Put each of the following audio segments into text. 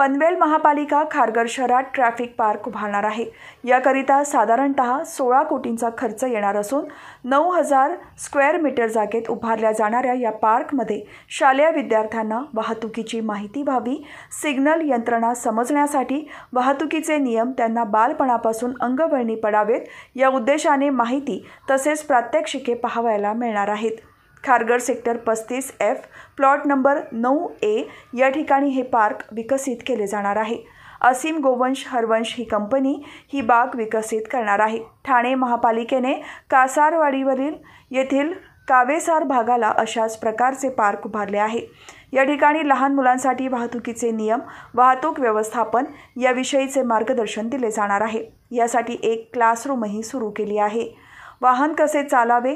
पनवेल महापालिका खारघर शहरात traffic park उभारणार आहे याकरिता साधारणत सोळा कोटींचा खर्च येणार असून नऊ हजार स्क्वेअर मीटर जागेत उभारल्या जाणाऱ्या या पार्कमध्ये शालेय विद्यार्थ्यांना वाहतुकीची माहिती व्हावी सिग्नल यंत्रणा समजण्यासाठी वाहतुकीचे नियम त्यांना बालपणापासून अंगवळणी पडावेत या उद्देशाने माहिती तसेच प्रात्यक्षिके पाहावायला मिळणार आहेत खारघर सेक्टर पस्तीस एफ प्लॉट नंबर नऊ ए या ठिकाणी हे पार्क विकसित केले जाणार आहे असीम गोवंश हरवंश ही कंपनी ही बाग विकसित करणार आहे ठाणे महापालिकेने कासारवाडीवरील येथील कावेसार भागाला अशाच प्रकारचे पार्क उभारले आहे या ठिकाणी लहान मुलांसाठी वाहतुकीचे नियम वाहतूक व्यवस्थापन याविषयीचे मार्गदर्शन दिले जाणार आहे यासाठी एक क्लासरूमही सुरू केली आहे वाहन कसे चालावे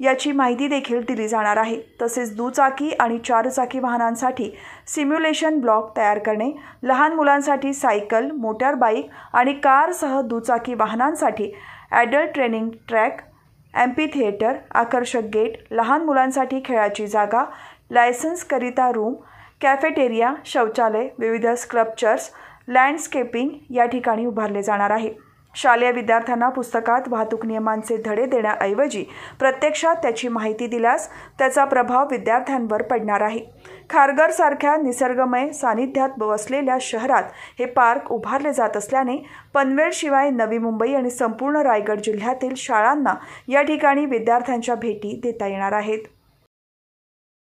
याची माहिती देखील दिली जाणार आहे तसेच दुचाकी आणि चारचाकी वाहनांसाठी सिम्युलेशन ब्लॉक तयार करणे लहान मुलांसाठी सायकल मोटार बाईक आणि कारसह दुचाकी वाहनांसाठी adult training track amphitheatre आकर्षक गेट लहान मुलांसाठी खेळाची जागा लायसन्सकरिता रूम कॅफेटेरिया शौचालय विविध स्क्रप्चर्स लँडस्केपिंग या ठिकाणी उभारले जाणार आहे शालेय विद्यार्थ्यांना पुस्तकात वाहतूक नियमांचे धडे देण्याऐवजी प्रत्यक्षात त्याची माहिती दिल्यास त्याचा प्रभाव विद्यार्थ्यांवर पडणार आहे खारघरसारख्या निसर्गमय सानिध्यात बसलेल्या शहरात हे पार्क उभारले जात असल्याने पनवेलशिवाय नवी मुंबई आणि संपूर्ण रायगड जिल्ह्यातील शाळांना या ठिकाणी विद्यार्थ्यांच्या भेटी देता येणार आहेत